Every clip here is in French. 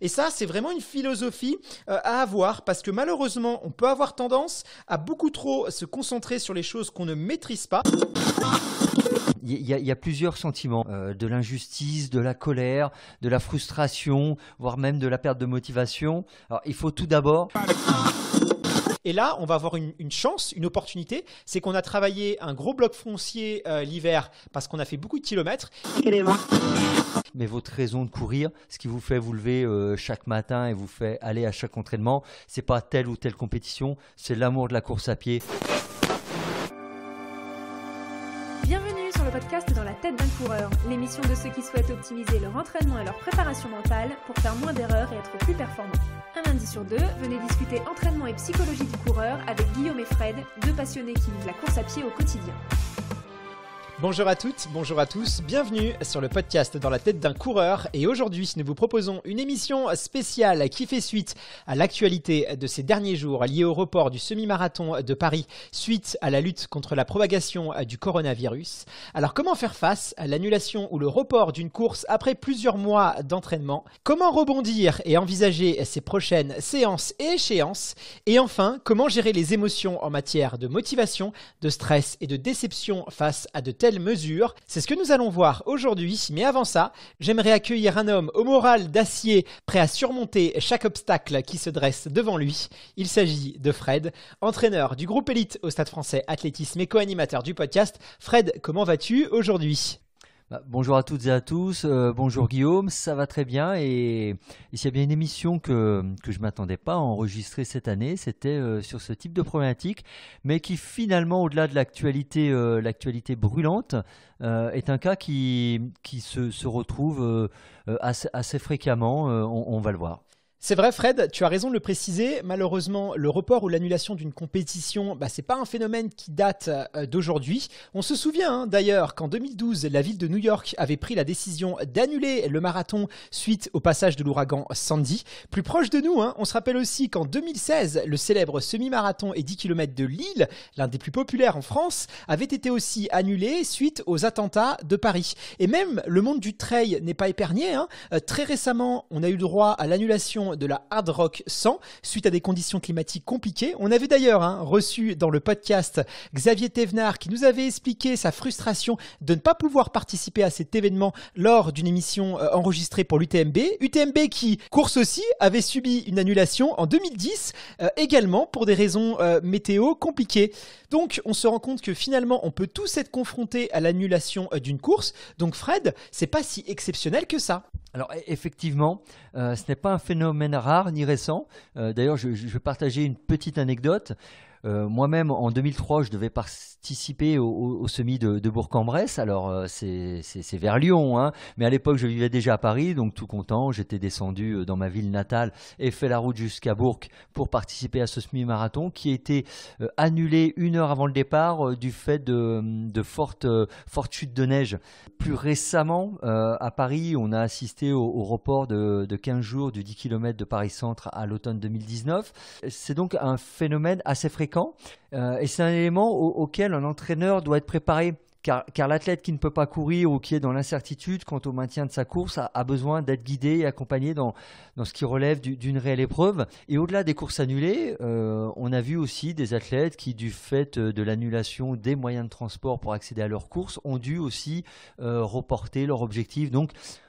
Et ça, c'est vraiment une philosophie euh, à avoir parce que malheureusement, on peut avoir tendance à beaucoup trop se concentrer sur les choses qu'on ne maîtrise pas. Il y, a, plusieurs sentiments, euh, de l'injustice, de la colère, de la frustration, voire même de la perte de motivation. Alors, il faut tout d'abord... Et là, on va avoir une, chance, une opportunité, c'est qu'on a travaillé un gros bloc foncier euh, l'hiver parce qu'on a fait beaucoup de kilomètres. Mais votre raison de courir, ce qui vous fait vous lever euh, chaque matin et vous fait aller à chaque entraînement, c'est pas telle ou telle compétition, c'est l'amour de la course à pied. podcast dans la tête d'un coureur, l'émission de ceux qui souhaitent optimiser leur entraînement et leur préparation mentale pour faire moins d'erreurs et être plus performants. Un lundi sur deux, venez discuter entraînement et psychologie du coureur avec Guillaume et Fred, deux passionnés qui vivent la course à pied au quotidien. Bonjour à toutes, bonjour à tous, bienvenue sur le podcast Dans la tête d'un coureur et aujourd'hui nous vous proposons une émission spéciale qui fait suite à l'actualité de ces derniers jours liée au report du semi-marathon de Paris suite à la lutte contre la propagation du coronavirus. Alors comment faire face à l'annulation ou le report d'une course après plusieurs mois d'entraînement Comment rebondir et envisager ses prochaines séances et échéances Et enfin, comment gérer les émotions en matière de motivation, de stress et de déception face à de telles mesure C'est ce que nous allons voir aujourd'hui, mais avant ça, j'aimerais accueillir un homme au moral d'acier, prêt à surmonter chaque obstacle qui se dresse devant lui. Il s'agit de Fred, entraîneur du groupe élite au Stade français athlétisme et co-animateur du podcast. Fred, comment vas-tu aujourd'hui bah, bonjour à toutes et à tous, euh, bonjour Guillaume, ça va très bien et, il y a bien une émission que, je ne m'attendais pas à enregistrer cette année, c'était euh, sur ce type de problématique, mais qui finalement, au-delà de l'actualité euh, brûlante, est un cas qui, se, retrouve assez, fréquemment, on, va le voir. C'est vrai Fred, tu as raison de le préciser. Malheureusement, le report ou l'annulation d'une compétition, bah, c'est pas un phénomène qui date euh, d'aujourd'hui. On se souvient hein, d'ailleurs qu'en 2012, la ville de New York avait pris la décision d'annuler le marathon suite au passage de l'ouragan Sandy. Plus proche de nous, hein, on se rappelle aussi qu'en 2016, le célèbre semi-marathon et 10 km de Lille, l'un des plus populaires en France, avait été aussi annulé suite aux attentats de Paris. Et même le monde du trail n'est pas épargné. Hein. Euh, très récemment, on a eu droit à l'annulation de la Hard Rock 100 suite à des conditions climatiques compliquées. On avait d'ailleurs hein, reçu dans le podcast Xavier Thévenard qui nous avait expliqué sa frustration de ne pas pouvoir participer à cet événement lors d'une émission euh, enregistrée pour l'UTMB. UTMB qui, course aussi, avait subi une annulation en 2010, euh, également pour des raisons euh, météo compliquées. Donc on se rend compte que finalement on peut tous être confrontés à l'annulation d'une course. Donc Fred, c'est pas si exceptionnel que ça. Alors e, effectivement, euh, ce n'est pas un phénomène rare ni récent. Euh, d'ailleurs, je, je vais partager une petite anecdote. Euh, moi-même, en 2003, je devais participer au, semi de, Bourg-en-Bresse. Alors, euh, c'est vers Lyon, hein. mais à l'époque, je vivais déjà à Paris, donc tout content. J'étais descendu euh, dans ma ville natale et fait la route jusqu'à Bourg pour participer à ce semi-marathon qui a été annulé une heure avant le départ du fait de, fortes, chutes de neige. Plus récemment, à Paris, on a assisté au, report de, de 15 jours du 10 km de Paris-Centre à l'automne 2019. C'est donc un phénomène assez fréquent euh, et c'est un élément auquel un entraîneur doit être préparé. Car, l'athlète qui ne peut pas courir ou qui est dans l'incertitude quant au maintien de sa course a, besoin d'être guidé et accompagné dans, ce qui relève d'une réelle épreuve. Et au-delà des courses annulées, euh, on a vu aussi des athlètes qui, du fait euh, de l'annulation des moyens de transport pour accéder à leur course, ont dû aussi reporter leur objectif.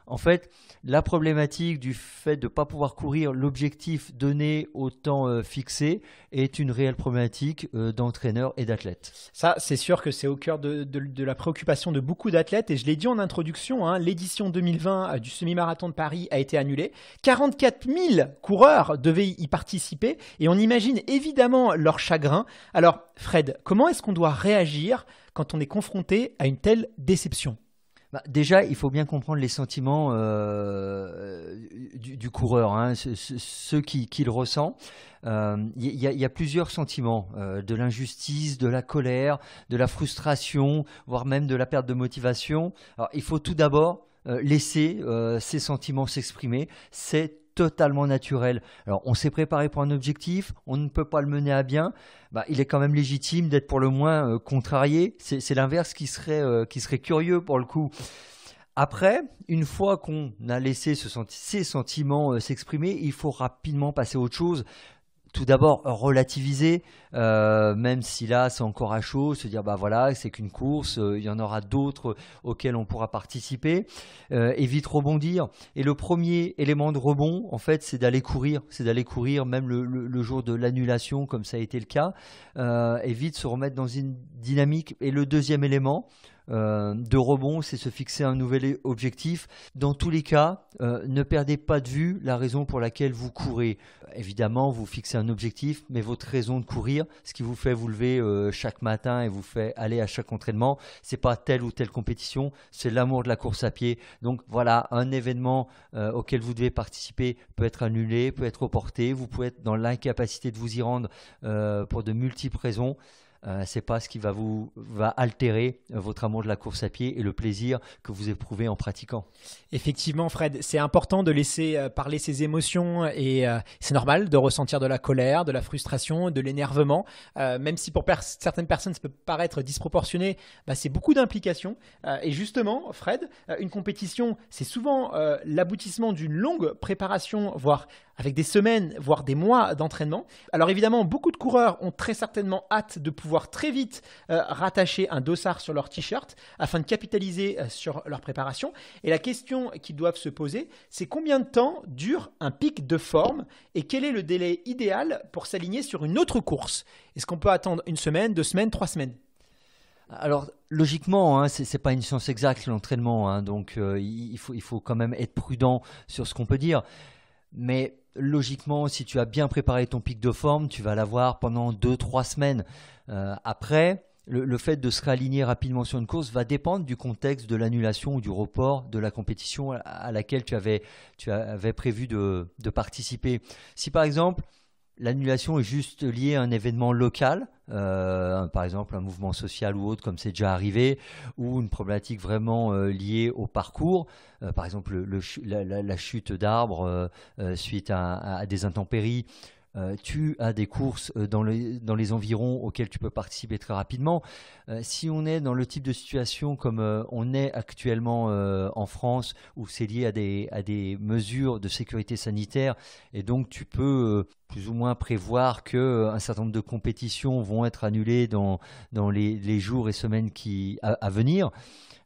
En fait, la problématique du fait de ne pas pouvoir courir l'objectif donné au temps euh, fixé est une réelle problématique euh, d'entraîneurs et d'athlètes. Ça, c'est sûr que c'est au cœur de, la préoccupation de beaucoup d'athlètes. Et je l'ai dit en introduction, hein, l'édition 2020 euh, du semi-marathon de Paris a été annulée. 44 000 coureurs devaient y participer. Et on imagine évidemment leur chagrin. Alors, Fred, comment est-ce qu'on doit réagir quand on est confronté à une telle déception bah, déjà, il faut bien comprendre les sentiments euh, euh, du, coureur, hein, ceux qu'il ressent. Il euh, y, a plusieurs sentiments, de l'injustice, de la colère, de la frustration, voire même de la perte de motivation. il faut tout d'abord laisser ces sentiments s'exprimer totalement naturel. Alors, on s'est préparé pour un objectif, on ne peut pas le mener à bien. Bah, il est quand même légitime d'être pour le moins euh, contrarié. C'est l'inverse euh, qui, serait, curieux pour le coup. Après, une fois qu'on a laissé ce ces sentiments euh, s'exprimer, il faut rapidement passer à autre chose tout d'abord relativiser, euh, même si là c'est encore à chaud, se dire bah voilà, c'est qu'une course, euh, il y en aura d'autres auxquelles on pourra participer, euh, et vite rebondir. Et le premier élément de rebond, en fait, c'est d'aller courir, c'est d'aller courir même le, jour de l'annulation, comme ça a été le cas, euh, et vite se remettre dans une dynamique. Et le deuxième élément, euh, de rebond, c'est se fixer un nouvel objectif. Dans tous les cas, euh, ne perdez pas de vue la raison pour laquelle vous courez. Évidemment, vous fixez un objectif, mais votre raison de courir, ce qui vous fait vous lever euh, chaque matin et vous fait aller à chaque entraînement, c'est pas telle ou telle compétition, c'est l'amour de la course à pied. Donc voilà, un événement auquel vous devez participer peut être annulé, peut être reporté, vous pouvez être dans l'incapacité de vous y rendre pour de multiples raisons. Euh, c'est pas ce qui va vous altérer euh, votre amour de la course à pied et le plaisir que vous éprouvez en pratiquant. Effectivement, Fred, c'est important de laisser euh, parler ses émotions et c'est normal de ressentir de la colère, de la frustration, de l'énervement, même si pour certaines personnes ça peut paraître disproportionné, bah, c'est beaucoup d'implications. et justement, Fred, une compétition, c'est souvent l'aboutissement d'une longue préparation, voire avec des semaines, voire des mois d'entraînement. Alors évidemment, beaucoup de coureurs ont très certainement hâte de pouvoir très vite euh, rattacher un dossard sur leur t-shirt afin de capitaliser euh, sur leur préparation. Et la question qu'ils doivent se poser, c'est combien de temps dure un pic de forme et quel est le délai idéal pour s'aligner sur une autre course Est-ce qu'on peut attendre une semaine, deux semaines, trois semaines alors logiquement, hein, ce n'est pas une science exacte l'entraînement, hein, donc euh, il, faut, il faut quand même être prudent sur ce qu'on peut dire. Mais logiquement, si tu as bien préparé ton pic de forme, tu vas l'avoir pendant 2-3 semaines. Euh, après, le, fait de se réaligner rapidement sur une course va dépendre du contexte de l'annulation ou du report de la compétition à, laquelle tu avais, prévu de participer. Si par exemple, L'annulation est juste liée à un événement local, euh, par exemple un mouvement social ou autre, comme c'est déjà arrivé, ou une problématique vraiment euh, liée au parcours, euh, par exemple la, chute d'arbres suite à, des intempéries euh, tu as des courses euh, dans, les, environs auxquelles tu peux participer très rapidement. Euh, si on est dans le type de situation comme on est actuellement en France, où c'est lié à des, mesures de sécurité sanitaire, et donc tu peux plus ou moins prévoir qu'un certain nombre de compétitions vont être annulées dans, les, jours et semaines à venir.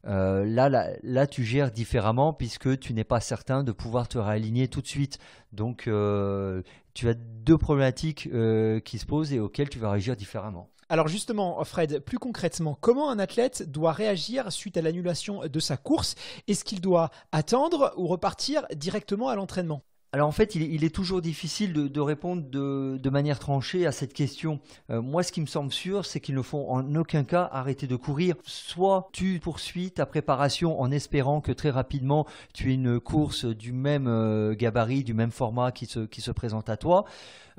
Euh, là, là, tu gères différemment puisque tu n'es pas certain de pouvoir te réaligner tout de suite. Donc, euh, tu as deux problématiques euh, qui se posent et auxquelles tu vas réagir différemment. Alors justement, Fred, plus concrètement, comment un athlète doit réagir suite à l'annulation de sa course Est-ce qu'il doit attendre ou repartir directement à l'entraînement alors en fait, il, est toujours difficile de, répondre de, manière tranchée à cette question. Euh, moi, ce qui me semble sûr, c'est qu'il ne faut en aucun cas arrêter de courir. Soit tu poursuis ta préparation en espérant que très rapidement, tu aies une course du même euh, gabarit, du même format qui se, présente à toi.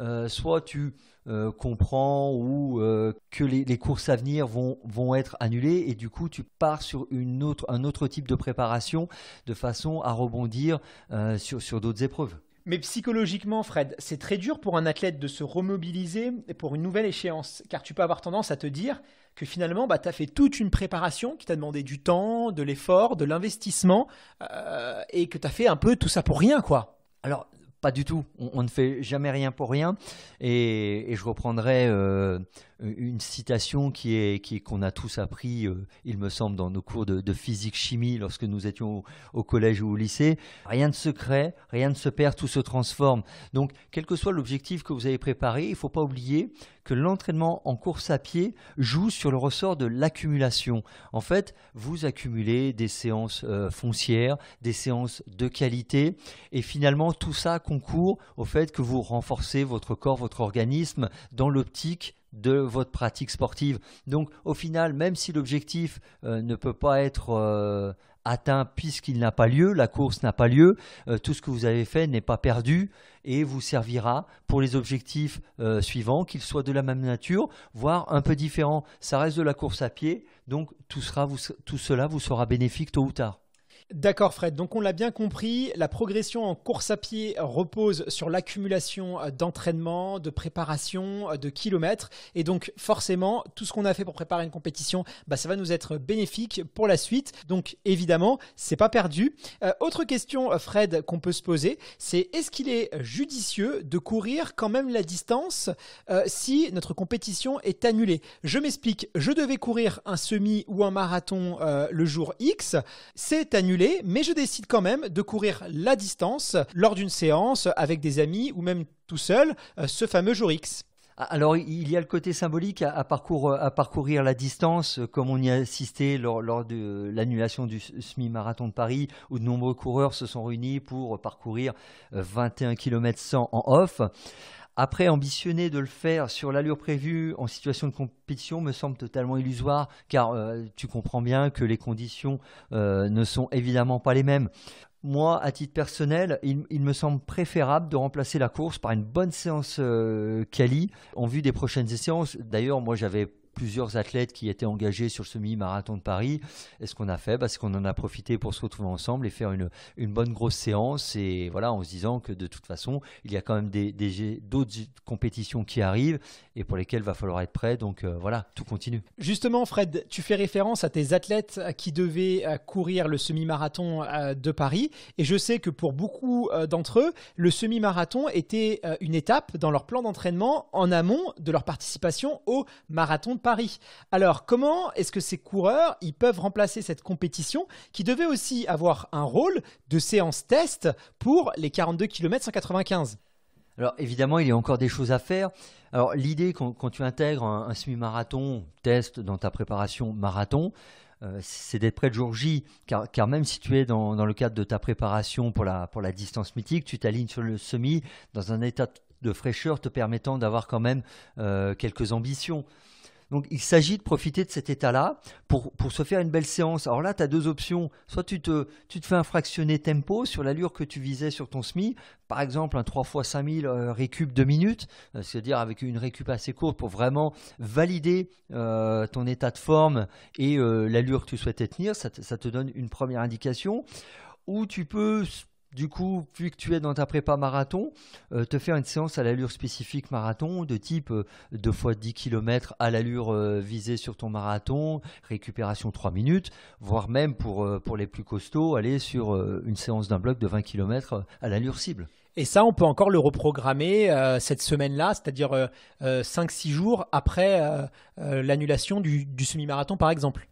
Euh, soit tu euh, comprend ou euh, que les, courses à venir vont, être annulées et du coup tu pars sur un autre type de préparation de façon à rebondir euh, sur, d'autres épreuves. Mais psychologiquement, Fred, c'est très dur pour un athlète de se remobiliser pour une nouvelle échéance, car tu peux avoir tendance à te dire que finalement, bah, tu as fait toute une préparation qui t'a demandé du temps, de l'effort, de l'investissement, et que tu as fait un peu tout ça pour rien, quoi. Alors, pas du tout. On, ne fait jamais rien pour rien. Et, je reprendrai euh, une citation qui est qu'on a tous appris, euh, il me semble, dans nos cours de, physique-chimie lorsque nous étions au, au, collège ou au lycée. Rien ne se crée, rien ne se perd, tout se transforme. Donc, quel que soit l'objectif que vous avez préparé, il ne faut pas oublier que l'entraînement en course à pied joue sur le ressort de l'accumulation. En fait, vous accumulez des séances euh, foncières, des séances de qualité, et finalement tout ça concourt au fait que vous renforcez votre corps, votre organisme dans l'optique de votre pratique sportive. Donc au final, même si l'objectif euh, ne peut pas être euh, atteint puisqu'il n'a pas lieu, la course n'a pas lieu, euh, tout ce que vous avez fait n'est pas perdu et vous servira pour les objectifs euh, suivants, qu'ils soient de la même nature, voire un peu différents. Ça reste de la course à pied, donc tout, sera, tout cela vous sera bénéfique tôt ou tard. D'accord Fred, donc on l'a bien compris, la progression en course à pied repose sur l'accumulation euh, d'entraînement, de préparation, euh, de kilomètres, et donc forcément tout ce qu'on a fait pour préparer une compétition, bah, ça va nous être bénéfique pour la suite, donc évidemment c'est pas perdu. Euh, autre question Fred qu'on peut se poser, c'est est-ce qu'il est judicieux de courir quand même la distance si notre compétition est annulée Je m'explique, je devais courir un semi ou un marathon le jour X, c'est annulé mais je décide quand même de courir la distance lors d'une séance avec des amis ou même tout seul, euh, ce fameux jour X. Ah, alors, il y a le côté symbolique à, euh, parcourir la distance, euh, comme on y a assisté lors, de l'annulation du semi-marathon de Paris, où de nombreux coureurs se sont réunis pour parcourir 21 km 100 en off. Après, ambitionner de le faire sur l'allure prévue en situation de compétition me semble totalement illusoire, car euh, tu comprends bien que les conditions euh, ne sont évidemment pas les mêmes. Moi, à titre personnel, il, me semble préférable de remplacer la course par une bonne séance euh, quali en vue des prochaines séances. D'ailleurs, moi, j'avais plusieurs athlètes qui étaient engagés sur le semi marathon de Paris. Et ce qu'on a fait, bah, c'est qu'on en a profité pour se retrouver ensemble et faire une, une, bonne grosse séance. Et voilà, en se disant que de toute façon, il y a quand même des, d'autres compétitions qui arrivent et pour lesquelles il va falloir être prêt. Donc euh, voilà, tout continue. Justement, Fred, tu fais référence à tes athlètes qui devaient euh, courir le semi-marathon euh, de Paris. Et je sais que pour beaucoup d'entre eux, le semi-marathon était une étape dans leur plan d'entraînement en amont de leur participation au marathon de Paris. Alors, comment est-ce que ces coureurs, ils peuvent remplacer cette compétition qui devait aussi avoir un rôle de séance test pour les 42 km 195 alors évidemment, il y a encore des choses à faire. Alors l'idée quand, tu intègres un, semi-marathon, test dans ta préparation marathon, euh, c'est d'être près de jour J, car, même si tu es dans, le cadre de ta préparation pour la, distance mythique, tu t'alignes sur le semi dans un état de fraîcheur te permettant d'avoir quand même euh, quelques ambitions. Donc il s'agit de profiter de cet état-là pour, se faire une belle séance. Alors là, tu as deux options. Soit tu te, tu te fais un fractionné tempo sur l'allure que tu visais sur ton SMI, par exemple un 3 x 5000 récup 2 minutes, euh, c'est-à-dire avec une récup assez courte pour vraiment valider euh, ton état de forme et euh, l'allure que tu souhaitais tenir. ça te donne une première indication. Ou tu peux du coup, vu que tu es dans ta prépa marathon, euh, te faire une séance à l'allure spécifique marathon, de type euh, deux 2 fois 10 km à l'allure euh, visée sur ton marathon, récupération 3 minutes, voire même pour, les plus costauds, aller sur une séance d'un bloc de 20 km à l'allure cible. Et ça, on peut encore le reprogrammer cette semaine-là, c'est-à-dire cinq 5-6 jours après l'annulation du semi-marathon, par exemple.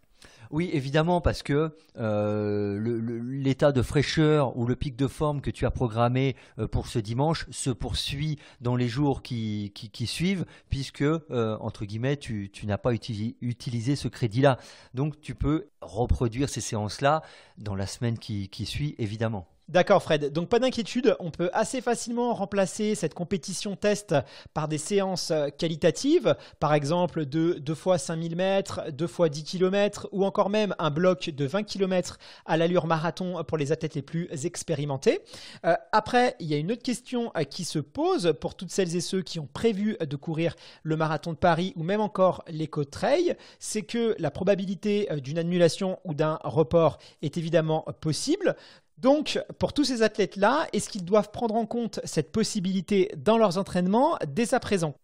Oui, évidemment, parce que euh, l'état de fraîcheur ou le pic de forme que tu as programmé euh, pour ce dimanche se poursuit dans les jours qui, suivent, puisque, euh, entre guillemets, tu, n'as pas utilisé ce crédit-là. Donc, tu peux reproduire ces séances-là dans la semaine qui suit, évidemment. D'accord Fred, donc pas d'inquiétude, on peut assez facilement remplacer cette compétition test par des séances euh, qualitatives, par exemple de 2 fois 5000 mètres, 2 fois 10 km ou encore même un bloc de 20 km à l'allure marathon pour les athlètes les plus expérimentés. Euh, après, il y a une autre question euh, qui se pose pour toutes celles et ceux qui ont prévu de courir le marathon de Paris ou même encore l'éco-trail, c'est que la probabilité d'une annulation ou d'un report est évidemment possible. Donc, pour tous ces athlètes-là, est-ce qu'ils doivent prendre en compte cette possibilité dans leurs entraînements dès à présent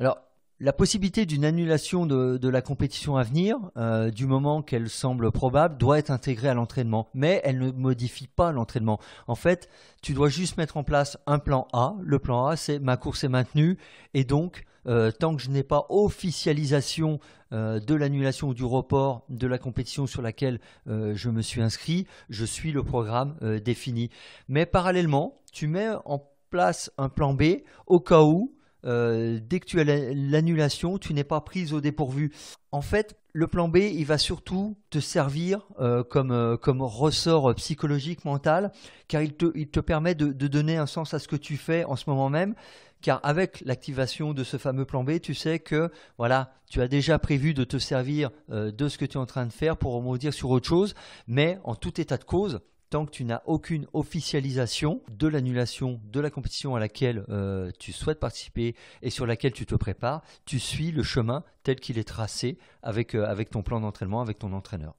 Alors, la possibilité d'une annulation de, la compétition à venir, euh, du moment qu'elle semble probable, doit être intégrée à l'entraînement. Mais elle ne modifie pas l'entraînement. En fait, tu dois juste mettre en place un plan A. Le plan A, c'est ma course est maintenue. Et donc, euh, tant que je n'ai pas officialisation euh, de l'annulation ou du report de la compétition sur laquelle euh, je me suis inscrit, je suis le programme euh, défini. Mais parallèlement, tu mets en place un plan B au cas où, dès que tu as l'annulation, tu n'es pas prise au dépourvu. En fait, le plan B, il va surtout te servir comme, ressort psychologique, mental, car il te, permet de, donner un sens à ce que tu fais en ce moment même car avec l'activation de ce fameux plan B, tu sais que voilà, tu as déjà prévu de te servir euh, de ce que tu es en train de faire pour rebondir sur autre chose, mais en tout état de cause, tant que tu n'as aucune officialisation de l'annulation de la compétition à laquelle euh, tu souhaites participer et sur laquelle tu te prépares, tu suis le chemin tel qu'il est tracé avec, euh, avec ton plan d'entraînement, avec ton entraîneur.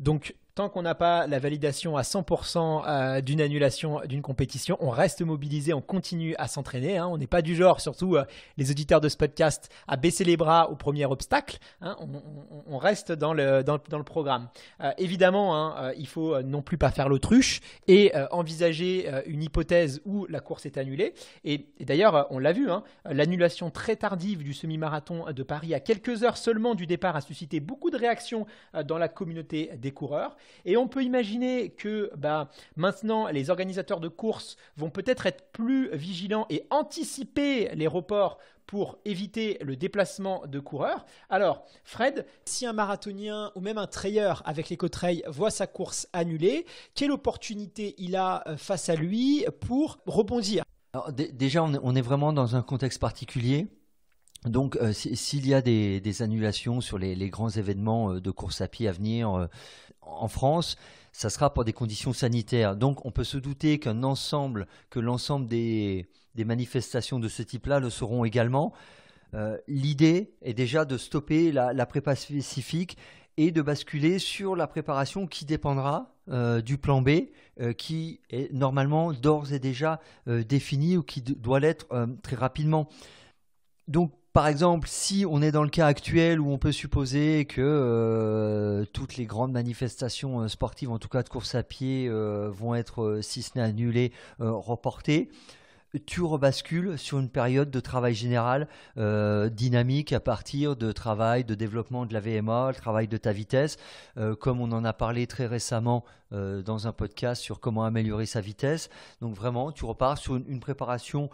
Donc Tant qu'on n'a pas la validation à 100% euh, d'une annulation d'une compétition, on reste mobilisé, on continue à s'entraîner. Hein. On n'est pas du genre, surtout euh, les auditeurs de ce podcast, à baisser les bras au premier obstacle. Hein. On, reste dans le, programme. Euh, évidemment, hein, il faut non plus pas faire l'autruche et envisager une hypothèse où la course est annulée. et d'ailleurs, on l'a vu, hein, l'annulation très tardive du semi-marathon de Paris à quelques heures seulement du départ a suscité beaucoup de réactions dans la communauté des coureurs. Et on peut imaginer que bah, maintenant, les organisateurs de courses vont peut-être être plus vigilants et anticiper les reports pour éviter le déplacement de coureurs. Alors, Fred, si un marathonien ou même un trayeur avec les trail voit sa course annulée, quelle opportunité il a euh, face à lui pour rebondir Déjà, on est vraiment dans un contexte particulier. Donc, euh, s'il y a des, annulations sur les, grands événements euh, de course à pied à venir, en France, ça sera pour des conditions sanitaires. Donc on peut se douter qu'un ensemble, que l'ensemble des, manifestations de ce type-là le seront également. Euh, l'idée est déjà de stopper la, la, prépa spécifique et de basculer sur la préparation qui dépendra euh, du plan B, euh, qui est normalement d'ores et déjà défini ou qui doit l'être très rapidement. Donc par exemple, si on est dans le cas actuel où on peut supposer que euh, toutes les grandes manifestations euh, sportives, en tout cas de course à pied, euh, vont être, si ce n'est annulées, reportées, tu rebascules sur une période de travail général dynamique à partir de travail de développement de la VMA, le travail de ta vitesse, comme on en a parlé très récemment dans un podcast sur comment améliorer sa vitesse. Donc vraiment, tu repars sur une, une préparation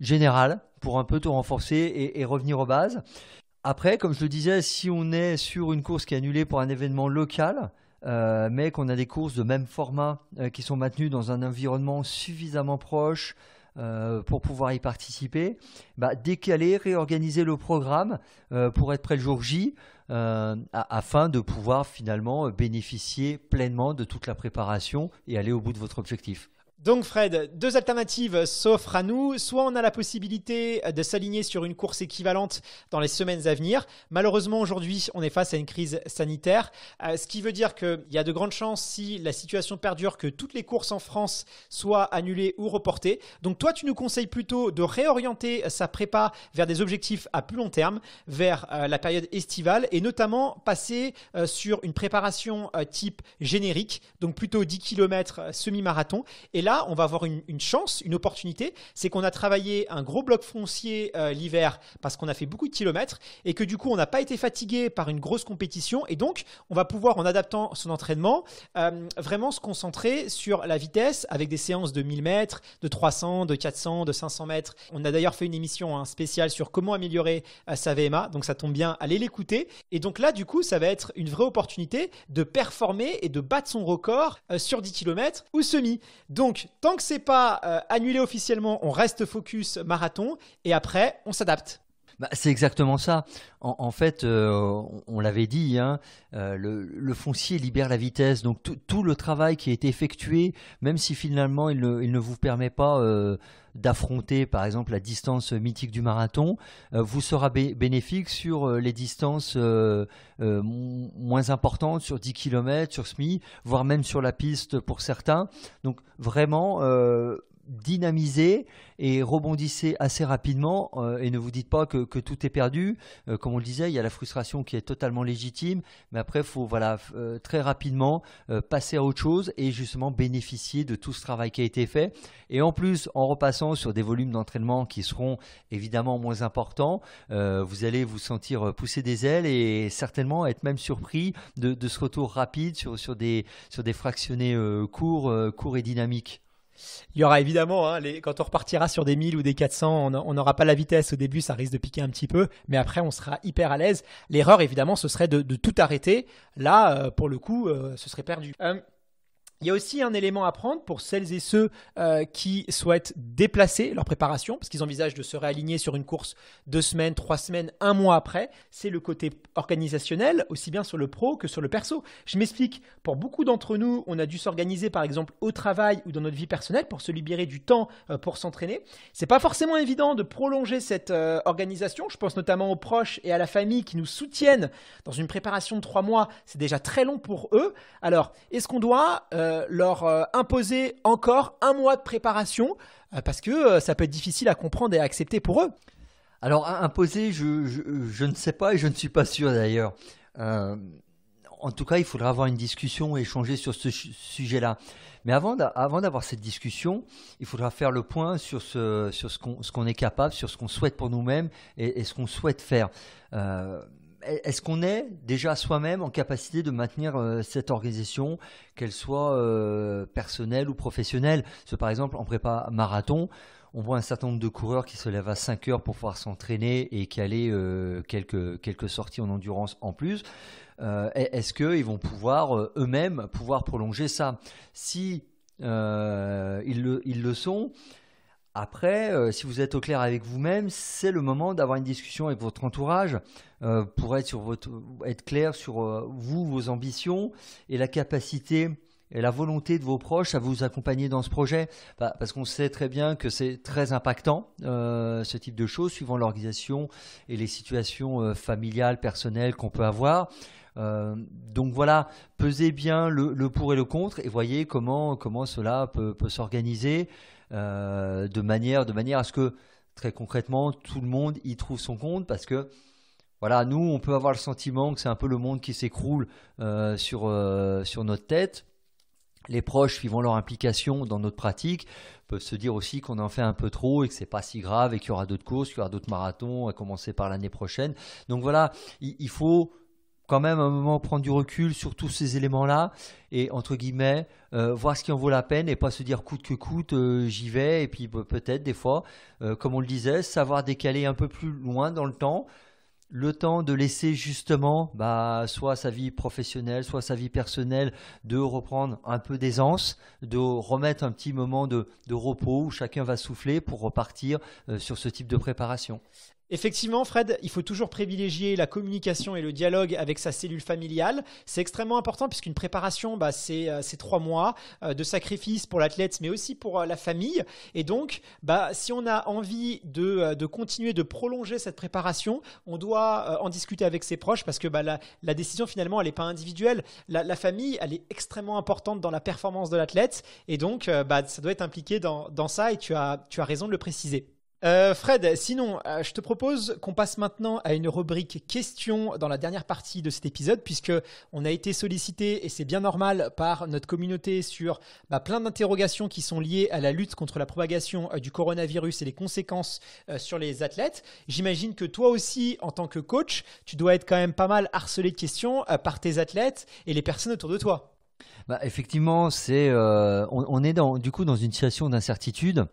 générale pour un peu tout renforcer et, revenir aux bases. Après, comme je le disais, si on est sur une course qui est annulée pour un événement local, euh, mais qu'on a des courses de même format euh, qui sont maintenues dans un environnement suffisamment proche euh, pour pouvoir y participer, bah, décaler, réorganiser le programme pour être prêt le jour J, afin de pouvoir finalement bénéficier pleinement de toute la préparation et aller au bout de votre objectif. Donc Fred, deux alternatives s'offrent à nous. Soit on a la possibilité de s'aligner sur une course équivalente dans les semaines à venir. Malheureusement, aujourd'hui, on est face à une crise sanitaire, euh, ce qui veut dire qu'il y a de grandes chances, si la situation perdure, que toutes les courses en France soient annulées ou reportées. Donc toi, tu nous conseilles plutôt de réorienter sa prépa vers des objectifs à plus long terme, vers euh, la période estivale, et notamment passer euh, sur une préparation type générique, donc plutôt 10 km semi-marathon. Et là, on va avoir une, chance, une opportunité, c'est qu'on a travaillé un gros bloc foncier euh, l'hiver parce qu'on a fait beaucoup de kilomètres et que du coup, on n'a pas été fatigué par une grosse compétition et donc, on va pouvoir, en adaptant son entraînement, euh, vraiment se concentrer sur la vitesse avec des séances de 1000 mètres, de 300, de 400, de 500 mètres. On a d'ailleurs fait une émission hein, spéciale sur comment améliorer euh, sa VMA, donc ça tombe bien, allez l'écouter. Et donc là, du coup, ça va être une vraie opportunité de performer et de battre son record sur 10 km ou semi. Donc, tant que c'est pas euh, annulé officiellement, on reste focus marathon et après, on s'adapte. Bah, c'est exactement ça. En, fait, euh, on, l'avait dit, hein, euh, le, foncier libère la vitesse. Donc tout le travail qui est effectué, même si finalement il ne, vous permet pas euh, d'affronter par exemple la distance mythique du marathon, vous sera bénéfique sur les distances moins importantes, sur 10 km, sur SMI, voire même sur la piste pour certains. Donc vraiment dynamisez et rebondissez assez rapidement euh, et ne vous dites pas que, tout est perdu. Euh, comme on le disait, il y a la frustration qui est totalement légitime, mais après, il faut voilà, euh, très rapidement passer à autre chose et justement bénéficier de tout ce travail qui a été fait. Et en plus, en repassant sur des volumes d'entraînement qui seront évidemment moins importants, vous allez vous sentir pousser des ailes et certainement être même surpris de, ce retour rapide sur, des, sur des fractionnés courts et dynamiques. Il y aura évidemment, hein, quand on repartira sur des 1000 ou des 400, on n'aura pas la vitesse au début, ça risque de piquer un petit peu, mais après on sera hyper à l'aise. L'erreur évidemment, ce serait de, tout arrêter. Là, euh, pour le coup, euh, ce serait perdu. Euh, il y a aussi un élément à prendre pour celles et ceux euh, qui souhaitent déplacer leur préparation, parce qu'ils envisagent de se réaligner sur une course deux semaines, trois semaines, un mois après. C'est le côté organisationnel, aussi bien sur le pro que sur le perso. Je m'explique, pour beaucoup d'entre nous, on a dû s'organiser par exemple au travail ou dans notre vie personnelle pour se libérer du temps euh, pour s'entraîner. Ce n'est pas forcément évident de prolonger cette euh, organisation. Je pense notamment aux proches et à la famille qui nous soutiennent dans une préparation de trois mois. C'est déjà très long pour eux. Alors, est-ce qu'on doit euh, leur euh, imposer encore un mois de préparation euh, parce que ça peut être difficile à comprendre et à accepter pour eux. Alors imposer, je, ne sais pas et je ne suis pas sûr d'ailleurs. en tout cas, il faudra avoir une discussion et échanger sur ce sujet-là. Mais avant d'avoir cette discussion, il faudra faire le point sur ce, sur ce qu'on est capable, sur ce qu'on souhaite pour nous-mêmes et, ce qu'on souhaite faire est-ce qu'on est déjà soi-même en capacité de maintenir euh, cette organisation, qu'elle soit euh, personnelle ou professionnelle Parce Par exemple, en prépa marathon, on voit un certain nombre de coureurs qui se lèvent à 5 heures pour pouvoir s'entraîner et qui allaient euh, quelques, sorties en endurance en plus. est-ce qu'ils vont pouvoir eux-mêmes pouvoir prolonger ça Si ils le sont, après, euh, si vous êtes au clair avec vous-même, c'est le moment d'avoir une discussion avec votre entourage euh, pour être, clair sur euh, vous, vos ambitions et la capacité et la volonté de vos proches à vous accompagner dans ce projet bah, Parce qu'on sait très bien que c'est très impactant, ce type de choses, suivant l'organisation et les situations familiales, personnelles qu'on peut avoir. donc voilà, pesez bien le, pour et le contre et voyez comment, cela peut s'organiser. Euh, de, manière, de manière à ce que très concrètement tout le monde y trouve son compte parce que voilà, nous on peut avoir le sentiment que c'est un peu le monde qui s'écroule euh, sur, euh, sur notre tête. Les proches, suivant leur implication dans notre pratique, peuvent se dire aussi qu'on en fait un peu trop et que c'est pas si grave et qu'il y aura d'autres courses, qu'il y aura d'autres marathons à commencer par l'année prochaine. Donc voilà, il faut quand même un moment prendre du recul sur tous ces éléments-là et entre guillemets euh, voir ce qui en vaut la peine et pas se dire coûte que coûte euh, j'y vais et puis bah, peut-être des fois euh, comme on le disait savoir décaler un peu plus loin dans le temps le temps de laisser justement bah, soit sa vie professionnelle, soit sa vie personnelle, de reprendre un peu d'aisance, de remettre un petit moment de, repos où chacun va souffler pour repartir sur ce type de préparation. Effectivement, Fred, il faut toujours privilégier la communication et le dialogue avec sa cellule familiale. C'est extrêmement important puisqu'une préparation, bah, c'est euh, trois mois euh, de sacrifice pour l'athlète, mais aussi pour euh, la famille. Et donc, bah, si on a envie de, continuer, de prolonger cette préparation, on doit en discuter avec ses proches parce que bah, la, décision, finalement, elle n'est pas individuelle. La, famille, elle est extrêmement importante dans la performance de l'athlète. Et donc, bah, ça doit être impliqué dans, dans ça et tu as raison de le préciser. Euh, Fred, sinon, euh, je te propose qu'on passe maintenant à une rubrique questions dans la dernière partie de cet épisode, puisque on a été sollicité et c'est bien normal par notre communauté sur bah, plein d'interrogations qui sont liées à la lutte contre la propagation euh, du coronavirus et les conséquences sur les athlètes. J'imagine que toi aussi, en tant que coach, tu dois être quand même pas mal harcelé de questions par tes athlètes et les personnes autour de toi. Bah, effectivement, c'est euh, on, est dans, du coup dans une situation d'incertitude.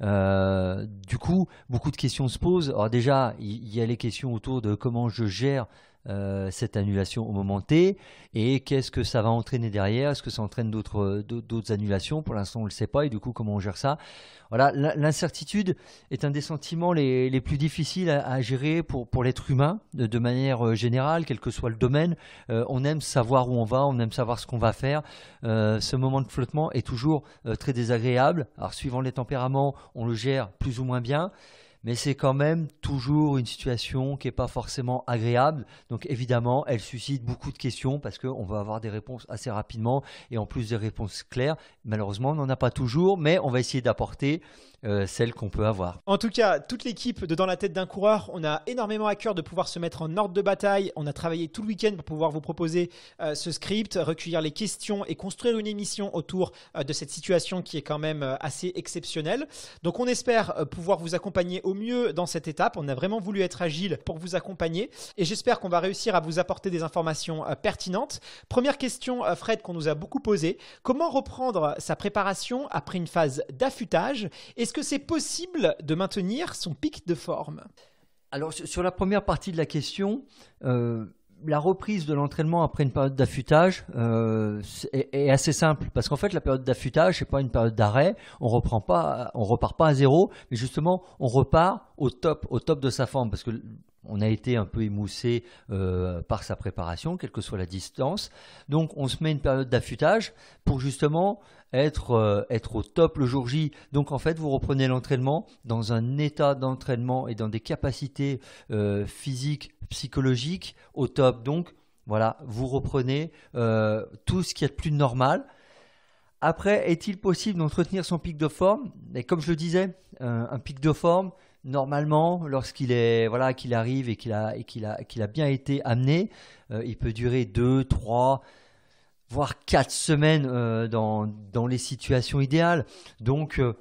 Euh, du coup, beaucoup de questions se posent. Alors déjà, il y, a les questions autour de comment je gère euh, cette annulation au moment T et qu'est-ce que ça va entraîner derrière Est-ce que ça entraîne d'autres euh, annulations Pour l'instant, on ne le sait pas et du coup, comment on gère ça Voilà, l'incertitude est un des sentiments les, plus difficiles à, gérer pour, l'être humain de, manière euh, générale, quel que soit le domaine. on aime savoir où on va, on aime savoir ce qu'on va faire. ce moment de flottement est toujours très désagréable. Alors, suivant les tempéraments, on le gère plus ou moins bien mais c'est quand même toujours une situation qui n'est pas forcément agréable. Donc évidemment, elle suscite beaucoup de questions parce qu'on va avoir des réponses assez rapidement et en plus des réponses claires. Malheureusement, on n'en a pas toujours, mais on va essayer d'apporter euh, celle qu'on peut avoir. En tout cas, toute l'équipe de Dans la tête d'un coureur, on a énormément à cœur de pouvoir se mettre en ordre de bataille. On a travaillé tout le week-end pour pouvoir vous proposer euh, ce script, recueillir les questions et construire une émission autour euh, de cette situation qui est quand même assez exceptionnelle. Donc on espère pouvoir vous accompagner au mieux dans cette étape. On a vraiment voulu être agile pour vous accompagner et j'espère qu'on va réussir à vous apporter des informations pertinentes. Première question, Fred, qu'on nous a beaucoup posée. Comment reprendre sa préparation après une phase d'affûtage est-ce que c'est possible de maintenir son pic de forme Alors, sur la première partie de la question, euh, la reprise de l'entraînement après une période d'affûtage euh, est, assez simple parce qu'en fait la période d'affûtage n'est pas une période d'arrêt, on ne repart pas à zéro, mais justement on repart au top, au top de sa forme parce que on a été un peu émoussé euh, par sa préparation, quelle que soit la distance. Donc on se met une période d'affûtage pour justement euh, être, au top le jour J. Donc en fait, vous reprenez l'entraînement dans un état d'entraînement et dans des capacités euh, physiques, psychologiques au top. Donc voilà, vous reprenez tout ce qui est plus normal. Après, est-il possible d'entretenir son pic de forme Et comme je le disais, un pic de forme, normalement, lorsqu'il est qu'il arrive et qu'il a et qu'il a qu'il a bien été amené, euh, il peut durer 2, 3, voire 4 semaines euh, dans, les situations idéales. Donc euh,